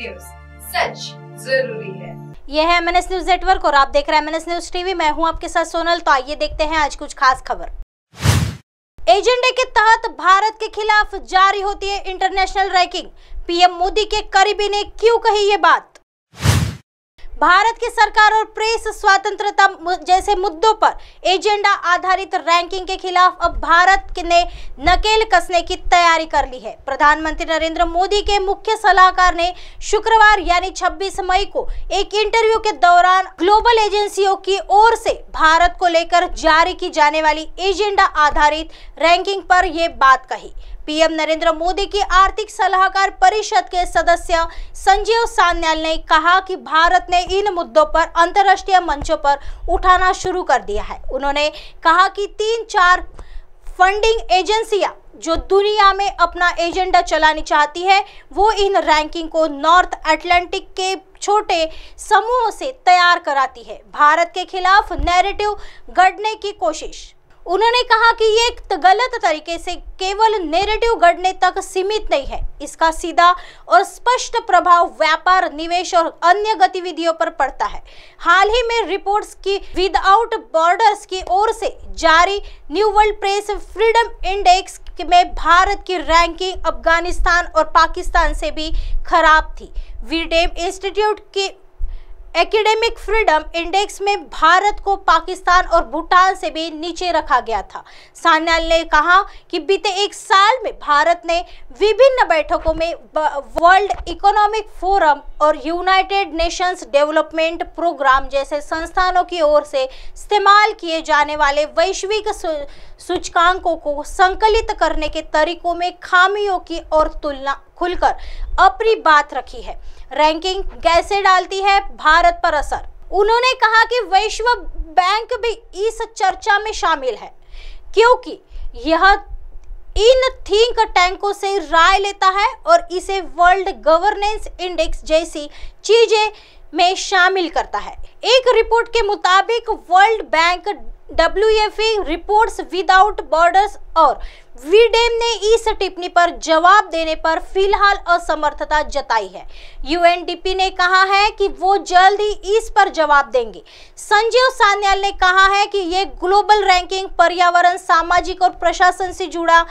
news सच जरूरी है यह है एम न्यूज नेटवर्क और आप देख रहे हैं एम न्यूज टीवी मैं हूं आपके साथ सोनल तो आइए देखते हैं आज कुछ खास खबर एजेंडे के तहत भारत के खिलाफ जारी होती है इंटरनेशनल रैंकिंग पीएम मोदी के करीबी ने क्यों कही ये बात भारत की सरकार और प्रेस स्वतंत्रता जैसे मुद्दों पर एजेंडा आधारित रैंकिंग के खिलाफ अब भारत ने नकेल कसने की तैयारी कर ली है प्रधानमंत्री नरेंद्र मोदी के मुख्य सलाहकार ने शुक्रवार यानी 26 मई को एक इंटरव्यू के दौरान ग्लोबल एजेंसियों की ओर से भारत को लेकर जारी की जाने वाली एजेंडा आधारित रैंकिंग पर यह बात कही पीएम नरेंद्र मोदी की आर्थिक सलाहकार परिषद के सदस्य संजीव सान्याल ने कहा कि भारत ने इन मुद्दों पर अंतर्राष्ट्रीय मंचों पर उठाना शुरू कर दिया है उन्होंने कहा कि तीन चार फंडिंग एजेंसियां जो दुनिया में अपना एजेंडा चलानी चाहती है वो इन रैंकिंग को नॉर्थ अटलांटिक के छोटे समूहों से तैयार कराती है भारत के खिलाफ नैरेटिव गढ़ने की कोशिश उन्होंने कहा कि ये एक गलत तरीके से केवल नेरेटिव गढ़ने तक सीमित नहीं है इसका सीधा और स्पष्ट प्रभाव व्यापार निवेश और अन्य गतिविधियों पर पड़ता है हाल ही में रिपोर्ट्स की विदाउट बॉर्डर्स की ओर से जारी new world press freedom index में भारत की रैंकिंग अफगानिस्तान और पाकिस्तान से भी खराब थी वीडेम इंस्टीट्यूट की एकेडमिक फ्रीडम इंडेक्स में भारत को पाकिस्तान और भूटान से भी नीचे रखा गया था सान्याल ने कहा कि बीते एक साल में भारत ने विभिन्न बैठकों में वर्ल्ड इकोनॉमिक फोरम और यूनाइटेड नेशंस डेवलपमेंट प्रोग्राम जैसे संस्थानों की ओर से इस्तेमाल किए जाने वाले वैश्विक सूचकांकों को संकलित करने के तरीकों में खामियों की और तुलना खुलकर अपनी बात रखी है रैंकिंग कैसे डालती है भारत पर असर उन्होंने कहा कि विश्व बैंक भी इस चर्चा में शामिल है क्योंकि यह इन थिंक टैंकों से राय लेता है और इसे वर्ल्ड गवर्नेंस इंडेक्स जैसी चीजें में शामिल करता है एक रिपोर्ट के मुताबिक World Bank W Reporters Without Borders और वीडेम ने इस टिप्पणी पर जवाब देने पर फिलहाल असमर्थता जताई है यूएनडीपी ने कहा है कि वो जल्द ही इस पर जवाब देंगे संजीव सान्याल ने कहा है कि ये ग्लोबल रैंकिंग पर्यावरण सामाजिक और प्रशासन से जुड़ा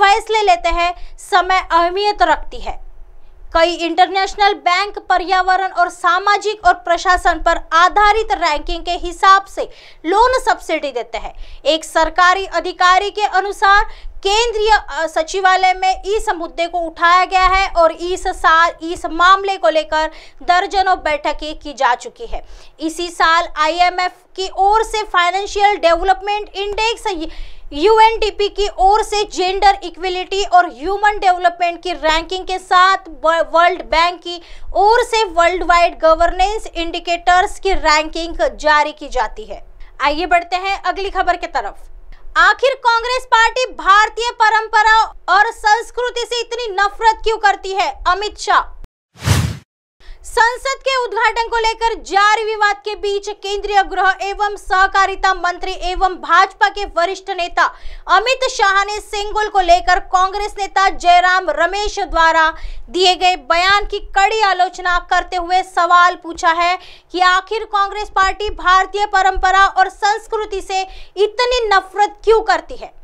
फैसले लेते हैं समय अहमियत रखती है कई इंटरनेशनल बैंक पर्यावरण और सामाजिक और प्रशासन पर आधारित रैंकिंग के हिसाब से लोन सब्सिडी देते हैं एक सरकारी अधिकारी के अनुसार केंद्रीय सचिवालय में इस मुद्दे को उठाया गया है और इस साल इस मामले को लेकर दर्जनों बैठकें की जा चुकी है इसी साल आईएमएफ की ओर से फाइनेंशियल डेवलपमेंट इंडेक्स यूएनडीपी की ओर से जेंडर इक्विलिटी और ह्यूमन डेवलपमेंट की रैंकिंग के साथ वर्ल्ड बैंक की ओर से वर्ल्ड वाइड गवर्नेंस इंडिकेटर्स की रैंकिंग जारी की जाती है आइए बढ़ते हैं अगली खबर की तरफ आखिर कांग्रेस पार्टी भारतीय परंपरा और संस्कृति से इतनी नफरत क्यों करती है अमित शाह संसद के उद्घाटन को लेकर जारी विवाद के बीच केंद्रीय गृह एवं सहकारिता मंत्री एवं भाजपा के वरिष्ठ नेता अमित शाह ने सेंगोल को लेकर कांग्रेस नेता जयराम रमेश द्वारा दिए गए बयान की कड़ी आलोचना करते हुए सवाल पूछा है कि आखिर कांग्रेस पार्टी भारतीय परंपरा और संस्कृति से इतनी नफरत क्यों करती है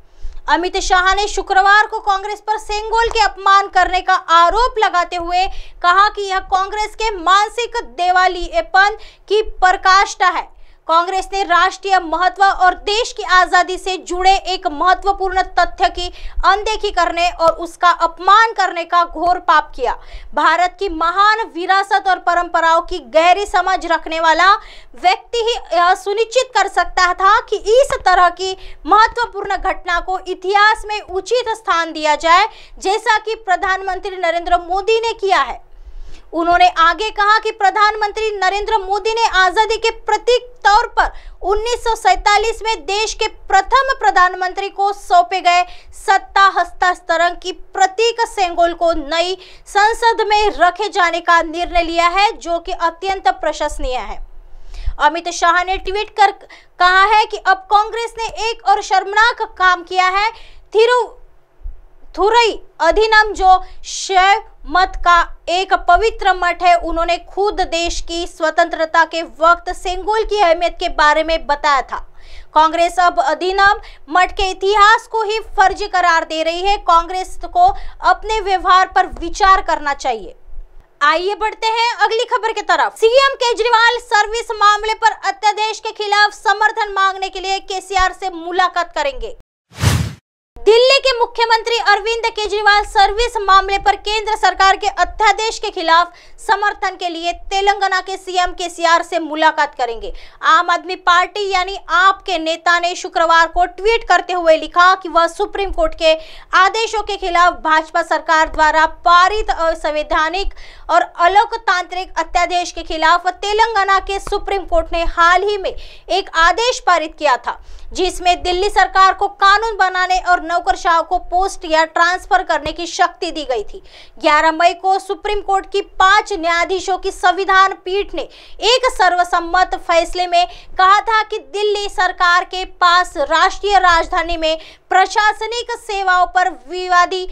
अमित शाह ने शुक्रवार को कांग्रेस पर सेंगोल के अपमान करने का आरोप लगाते हुए कहा कि यह कांग्रेस के मानसिक देवालीपन की प्रकाष्ठा है कांग्रेस ने राष्ट्रीय महत्व और देश की आजादी से जुड़े एक महत्वपूर्ण तथ्य की अनदेखी करने और उसका अपमान करने का घोर पाप किया भारत की महान विरासत और परंपराओं की गहरी समझ रखने वाला व्यक्ति ही यह सुनिश्चित कर सकता था कि इस तरह की महत्वपूर्ण घटना को इतिहास में उचित स्थान दिया जाए जैसा कि प्रधानमंत्री नरेंद्र मोदी ने किया है उन्होंने आगे कहा कि प्रधानमंत्री नरेंद्र मोदी ने आज़ादी के प्रतीक तौर पर उन्नीस में देश के प्रथम प्रधानमंत्री को सौंपे गए सत्ता हस्तांतरण की प्रतीक सेंगोल को नई संसद में रखे जाने का निर्णय लिया है जो कि अत्यंत प्रशंसनीय है अमित शाह ने ट्वीट कर कहा है कि अब कांग्रेस ने एक और शर्मनाक काम किया है थिरु थुरई अधिनम जो शैव मत का एक पवित्र मठ है उन्होंने खुद देश की स्वतंत्रता के वक्त सेंगोल की अहमियत के बारे में बताया था कांग्रेस अब अधिनम मठ के इतिहास को ही फर्जी करार दे रही है कांग्रेस को अपने व्यवहार पर विचार करना चाहिए आइए बढ़ते हैं अगली खबर की तरफ सीएम केजरीवाल सर्विस मामले पर अध्यादेश के खिलाफ समर्थन मांगने के लिए केसीआर से मुलाकात करेंगे दिल्ली के मुख्यमंत्री अरविंद केजरीवाल सर्विस मामले पर केंद्र सरकार के अध्यादेश के खिलाफ समर्थन के लिए तेलंगाना के सीएम केसीआर से मुलाकात करेंगे आम आदमी पार्टी यानी आप के नेता ने शुक्रवार को ट्वीट करते हुए लिखा कि वह सुप्रीम कोर्ट के आदेशों के खिलाफ भाजपा सरकार द्वारा पारित संवैधानिक और अलोकतांत्रिक अध्यादेश के खिलाफ तेलंगाना के सुप्रीम कोर्ट ने हाल ही में एक आदेश पारित किया था जिसमें दिल्ली सरकार को कानून बनाने और नौकर को पोस्ट या ट्रांसफर करने की शक्ति दी गई थी 11 मई को सुप्रीम कोर्ट की पांच न्यायाधीशों की संविधान पीठ ने एक सर्वसम्मत फैसले में कहा था कि दिल्ली सरकार के पास राष्ट्रीय राजधानी में प्रशासनिक सेवाओं पर विवादी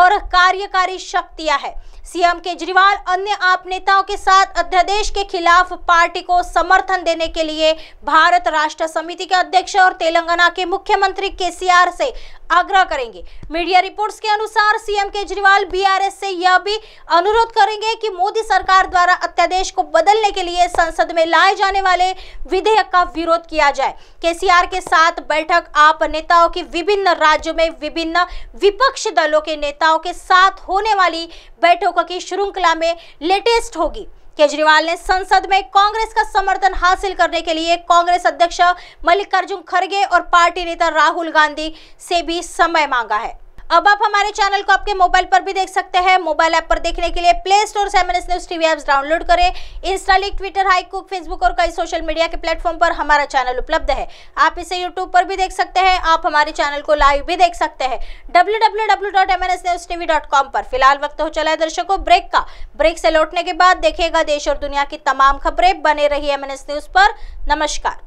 और कार्यकारी शक्तियां है सीएम केजरीवाल अन्य आप नेताओं के साथ अध्यादेश के खिलाफ पार्टी को समर्थन देने के लिए भारत राष्ट्र समिति के अध्यक्ष और तेलंगाना के मुख्यमंत्री केसीआर से आग्रह करेंगे मीडिया रिपोर्ट्स के अनुसार सीएम केजरीवाल बीआरएस से यह भी अनुरोध करेंगे कि मोदी सरकार द्वारा अध्यादेश को बदलने के लिए संसद में लाए जाने वाले विधेयक का विरोध किया जाए केसीआर के साथ बैठक आप नेताओं की विभिन्न राज्यों में विभिन्न विपक्ष दलों के नेताओं के साथ होने वाली बैठक चौक की श्रृंखला में लेटेस्ट होगी केजरीवाल ने संसद में कांग्रेस का समर्थन हासिल करने के लिए कांग्रेस अध्यक्ष मल्लिकार्जुन खड़गे और पार्टी नेता राहुल गांधी से भी समय मांगा है अब आप हमारे चैनल को आपके मोबाइल पर भी देख सकते हैं मोबाइल ऐप पर देखने के लिए प्ले स्टोर से MNS news TV apps download करें इंस्टालिक ट्विटर हाईकुक फेसबुक और कई सोशल मीडिया के प्लेटफॉर्म पर हमारा चैनल उपलब्ध है आप इसे यूट्यूब पर भी देख सकते हैं आप हमारे चैनल को लाइव भी देख सकते हैं डब्ल्यू पर फिलहाल वक्त हो चला है दर्शकों ब्रेक का ब्रेक से लौटने के बाद देखिएगा देश और दुनिया की तमाम खबरें बने रही एम न्यूज पर नमस्कार